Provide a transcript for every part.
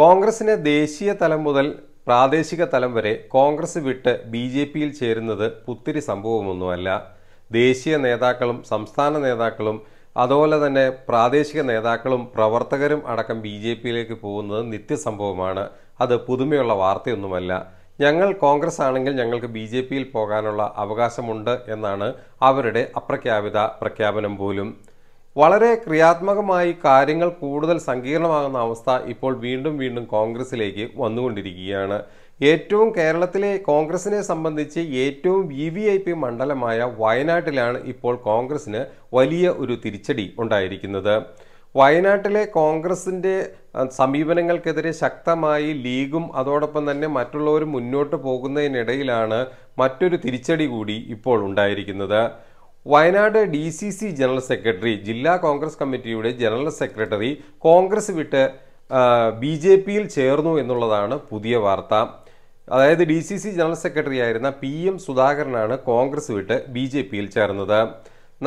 കോൺഗ്രസിന് ദേശീയ തലം മുതൽ പ്രാദേശിക തലം വരെ കോൺഗ്രസ് വിട്ട് ബി ജെ പിയിൽ ചേരുന്നത് പുത്തിരി സംഭവമൊന്നുമല്ല ദേശീയ നേതാക്കളും സംസ്ഥാന നേതാക്കളും അതുപോലെ തന്നെ പ്രാദേശിക നേതാക്കളും പ്രവർത്തകരും അടക്കം ബി ജെ പിയിലേക്ക് പോകുന്നത് നിത്യസംഭവമാണ് അത് പുതുമയുള്ള വാർത്തയൊന്നുമല്ല ഞങ്ങൾ കോൺഗ്രസ് ആണെങ്കിൽ ഞങ്ങൾക്ക് ബി ജെ പിയിൽ പോകാനുള്ള അവകാശമുണ്ട് എന്നാണ് അവരുടെ അപ്രഖ്യാപിത പ്രഖ്യാപനം പോലും വളരെ ക്രിയാത്മകമായി കാര്യങ്ങൾ കൂടുതൽ സങ്കീർണമാകുന്ന അവസ്ഥ ഇപ്പോൾ വീണ്ടും വീണ്ടും കോൺഗ്രസിലേക്ക് വന്നുകൊണ്ടിരിക്കുകയാണ് ഏറ്റവും കേരളത്തിലെ കോൺഗ്രസിനെ സംബന്ധിച്ച് ഏറ്റവും വി വി ഐ പി മണ്ഡലമായ വയനാട്ടിലാണ് ഇപ്പോൾ കോൺഗ്രസിന് വലിയ ഒരു തിരിച്ചടി ഉണ്ടായിരിക്കുന്നത് വയനാട്ടിലെ കോൺഗ്രസിൻ്റെ സമീപനങ്ങൾക്കെതിരെ ശക്തമായി ലീഗും അതോടൊപ്പം തന്നെ മറ്റുള്ളവരും മുന്നോട്ട് പോകുന്നതിനിടയിലാണ് മറ്റൊരു തിരിച്ചടി കൂടി ഇപ്പോൾ ഉണ്ടായിരിക്കുന്നത് Wayanad D C C general secretary ജില്ലാ കോൺഗ്രസ് കമ്മിറ്റിയുടെ ജനറൽ സെക്രട്ടറി കോൺഗ്രസ് വിട്ട് ബി ജെ പിയിൽ ചേർന്നു എന്നുള്ളതാണ് പുതിയ വാർത്ത അതായത് D C C general secretary ആയിരുന്ന പി എം സുധാകരനാണ് കോൺഗ്രസ് വിട്ട് ബി ജെ പിയിൽ ചേർന്നത്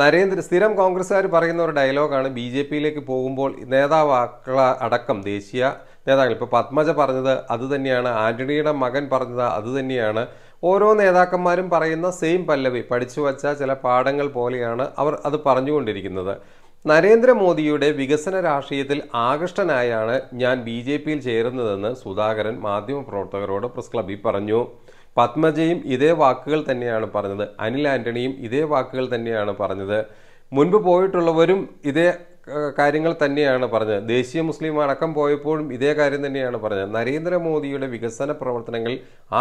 നരേന്ദ്ര സ്ഥിരം കോൺഗ്രസ്സുകാർ പറയുന്ന ഒരു ഡയലോഗാണ് ബി ജെ പിയിലേക്ക് പോകുമ്പോൾ നേതാവാക്ക അടക്കം ദേശീയ നേതാക്കൾ ഇപ്പോൾ പത്മജ പറഞ്ഞത് അതുതന്നെയാണ് ആന്റണിയുടെ മകൻ പറഞ്ഞത് അതുതന്നെയാണ് ഓരോ നേതാക്കന്മാരും പറയുന്ന സെയിം പല്ലവി പഠിച്ചു വച്ച ചില പാഠങ്ങൾ പോലെയാണ് അവർ അത് പറഞ്ഞുകൊണ്ടിരിക്കുന്നത് നരേന്ദ്രമോദിയുടെ വികസന രാഷ്ട്രീയത്തിൽ ആകൃഷ്ടനായാണ് ഞാൻ ബി ജെ പിയിൽ ചേരുന്നതെന്ന് സുധാകരൻ മാധ്യമപ്രവർത്തകരോട് പ്രസ് ക്ലബിൽ പറഞ്ഞു പത്മജയും ഇതേ വാക്കുകൾ തന്നെയാണ് പറഞ്ഞത് അനിൽ ആന്റണിയും ഇതേ വാക്കുകൾ തന്നെയാണ് പറഞ്ഞത് മുൻപ് പോയിട്ടുള്ളവരും ഇതേ കാര്യങ്ങൾ തന്നെയാണ് പറഞ്ഞത് ദേശീയ മുസ്ലിം അടക്കം പോയപ്പോഴും ഇതേ കാര്യം തന്നെയാണ് പറഞ്ഞത് നരേന്ദ്രമോദിയുടെ വികസന പ്രവർത്തനങ്ങൾ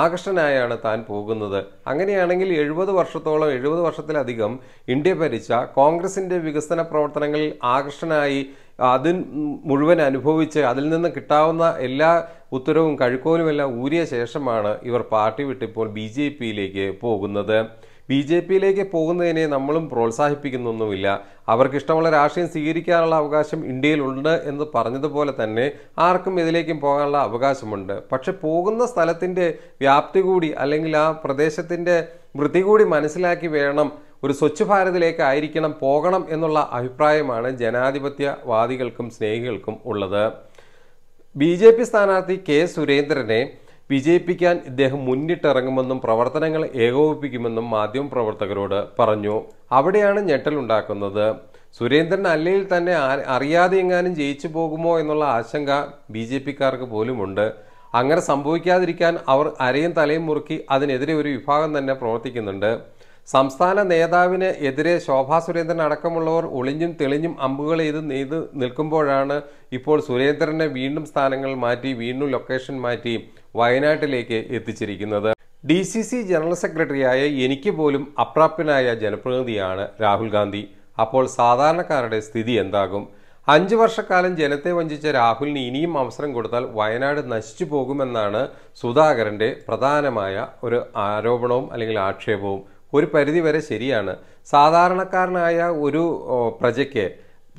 ആകർഷനായാണ് താൻ പോകുന്നത് അങ്ങനെയാണെങ്കിൽ എഴുപത് വർഷത്തോളം എഴുപത് വർഷത്തിലധികം ഇന്ത്യ ഭരിച്ച കോൺഗ്രസിൻ്റെ വികസന പ്രവർത്തനങ്ങളിൽ ആകർഷനായി അതിൽ മുഴുവൻ അനുഭവിച്ച് അതിൽ നിന്ന് കിട്ടാവുന്ന എല്ലാ ഉത്തരവും കഴുക്കോലുമെല്ലാം ഊരിയ ശേഷമാണ് ഇവർ പാർട്ടി വിട്ടിപ്പോൾ ബി ജെ പിയിലേക്ക് പോകുന്നത് ബി ജെ പിയിലേക്ക് പോകുന്നതിനെ നമ്മളും പ്രോത്സാഹിപ്പിക്കുന്നൊന്നുമില്ല അവർക്കിഷ്ടമുള്ള രാഷ്ട്രീയം സ്വീകരിക്കാനുള്ള അവകാശം ഇന്ത്യയിലുണ്ട് എന്ന് പറഞ്ഞതുപോലെ തന്നെ ആർക്കും ഇതിലേക്കും പോകാനുള്ള അവകാശമുണ്ട് പക്ഷെ പോകുന്ന സ്ഥലത്തിൻ്റെ വ്യാപ്തി കൂടി അല്ലെങ്കിൽ ആ പ്രദേശത്തിൻ്റെ വൃത്തി കൂടി മനസ്സിലാക്കി വേണം ഒരു സ്വച്ഛ് ഭാരതിലേക്ക് ആയിരിക്കണം പോകണം എന്നുള്ള അഭിപ്രായമാണ് ജനാധിപത്യവാദികൾക്കും സ്നേഹികൾക്കും ഉള്ളത് ബി ജെ പി സ്ഥാനാർത്ഥി കെ സുരേന്ദ്രനെ വിജയിപ്പിക്കാൻ ഇദ്ദേഹം മുന്നിട്ടിറങ്ങുമെന്നും പ്രവർത്തനങ്ങൾ ഏകോപിപ്പിക്കുമെന്നും മാധ്യമപ്രവർത്തകരോട് പറഞ്ഞു അവിടെയാണ് ഞെട്ടലുണ്ടാക്കുന്നത് സുരേന്ദ്രൻ അല്ലെങ്കിൽ തന്നെ അറിയാതെ എങ്ങാനും ജയിച്ചു പോകുമോ എന്നുള്ള ആശങ്ക ബി ജെ പിക്കാർക്ക് പോലുമുണ്ട് അങ്ങനെ സംഭവിക്കാതിരിക്കാൻ അവർ അരയും തലയും മുറുക്കി അതിനെതിരെ ഒരു വിഭാഗം തന്നെ പ്രവർത്തിക്കുന്നുണ്ട് സംസ്ഥാന നേതാവിന് എതിരെ ശോഭാ സുരേന്ദ്രൻ അടക്കമുള്ളവർ ഒളിഞ്ഞും തെളിഞ്ഞും അമ്പുകൾ ചെയ്ത് നെയ്ത് നിൽക്കുമ്പോഴാണ് ഇപ്പോൾ സുരേന്ദ്രനെ വീണ്ടും സ്ഥാനങ്ങൾ മാറ്റി വീണ്ടും ലൊക്കേഷൻ മാറ്റി വയനാട്ടിലേക്ക് എത്തിച്ചിരിക്കുന്നത് ഡി സി സി ജനറൽ സെക്രട്ടറിയായ എനിക്ക് പോലും അപ്രാപ്യനായ ജനപ്രതിനിധിയാണ് രാഹുൽ ഗാന്ധി അപ്പോൾ സാധാരണക്കാരുടെ സ്ഥിതി എന്താകും അഞ്ച് വർഷക്കാലം ജനത്തെ വഞ്ചിച്ച രാഹുലിന് ഇനിയും അവസരം കൊടുത്താൽ വയനാട് നശിച്ചു പോകുമെന്നാണ് സുധാകരൻ്റെ പ്രധാനമായ ഒരു ആരോപണവും അല്ലെങ്കിൽ ആക്ഷേപവും ഒരു പരിധിവരെ ശരിയാണ് സാധാരണക്കാരനായ ഒരു പ്രജയ്ക്ക്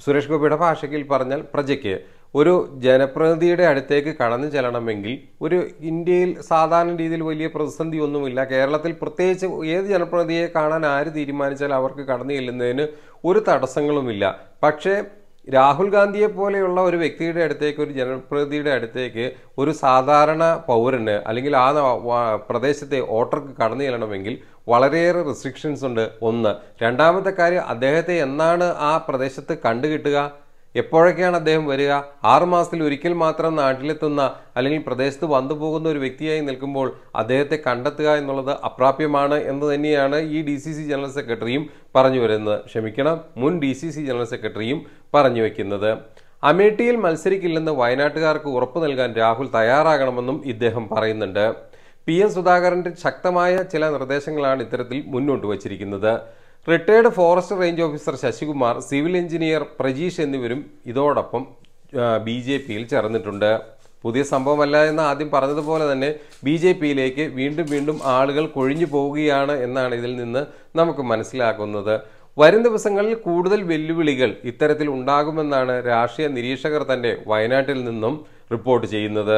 സുരേഷ് ഗോപിയുടെ ഭാഷയ്ക്കിൽ പറഞ്ഞാൽ പ്രജയ്ക്ക് ഒരു ജനപ്രതിനിധിയുടെ അടുത്തേക്ക് കടന്നു ചെല്ലണമെങ്കിൽ ഒരു ഇന്ത്യയിൽ സാധാരണ രീതിയിൽ വലിയ പ്രതിസന്ധി ഒന്നുമില്ല കേരളത്തിൽ പ്രത്യേകിച്ച് ഏത് ജനപ്രതിനിധിയെ കാണാൻ ആര് തീരുമാനിച്ചാൽ അവർക്ക് കടന്നു ചെല്ലുന്നതിന് ഒരു തടസ്സങ്ങളുമില്ല പക്ഷേ രാഹുൽ ഗാന്ധിയെ പോലെയുള്ള ഒരു വ്യക്തിയുടെ അടുത്തേക്ക് ഒരു ജനപ്രതിനിധിയുടെ അടുത്തേക്ക് ഒരു സാധാരണ പൗരന് അല്ലെങ്കിൽ ആ പ്രദേശത്തെ ഓട്ടർക്ക് കടന്നു ചെല്ലണമെങ്കിൽ വളരെയേറെ റെസ്ട്രിക്ഷൻസ് ഉണ്ട് ഒന്ന് രണ്ടാമത്തെ കാര്യം അദ്ദേഹത്തെ എന്നാണ് ആ പ്രദേശത്ത് കണ്ടുകിട്ടുക എപ്പോഴൊക്കെയാണ് അദ്ദേഹം വരിക ആറുമാസത്തിൽ ഒരിക്കൽ മാത്രം നാട്ടിലെത്തുന്ന അല്ലെങ്കിൽ പ്രദേശത്ത് വന്നു പോകുന്ന ഒരു വ്യക്തിയായി നിൽക്കുമ്പോൾ അദ്ദേഹത്തെ കണ്ടെത്തുക എന്നുള്ളത് അപ്രാപ്യമാണ് എന്ന് തന്നെയാണ് ഈ ഡി സി സി ജനറൽ സെക്രട്ടറിയും പറഞ്ഞു വരുന്നത് ക്ഷമിക്കണം മുൻ ഡി സി സി ജനറൽ സെക്രട്ടറിയും പറഞ്ഞു വയ്ക്കുന്നത് അമേഠിയിൽ മത്സരിക്കില്ലെന്ന് വയനാട്ടുകാർക്ക് ഉറപ്പു നൽകാൻ രാഹുൽ തയ്യാറാകണമെന്നും ഇദ്ദേഹം പറയുന്നുണ്ട് പി എൻ സുധാകരൻ്റെ ശക്തമായ ചില നിർദ്ദേശങ്ങളാണ് ഇത്തരത്തിൽ മുന്നോട്ട് വച്ചിരിക്കുന്നത് retired forest range officer Sasikumar civil engineer Prajeesh എന്നിവരും ഇതോടൊപ്പം ബി ജെ പിയിൽ ചേർന്നിട്ടുണ്ട് പുതിയ സംഭവമല്ല എന്ന് ആദ്യം പറഞ്ഞതുപോലെ തന്നെ ബി ജെ പിയിലേക്ക് വീണ്ടും വീണ്ടും ആളുകൾ കൊഴിഞ്ഞു പോവുകയാണ് എന്നാണ് ഇതിൽ നിന്ന് നമുക്ക് മനസ്സിലാക്കുന്നത് വരും ദിവസങ്ങളിൽ കൂടുതൽ വെല്ലുവിളികൾ ഇത്തരത്തിൽ ഉണ്ടാകുമെന്നാണ് രാഷ്ട്രീയ നിരീക്ഷകർ തന്റെ വയനാട്ടിൽ നിന്നും റിപ്പോർട്ട് ചെയ്യുന്നത്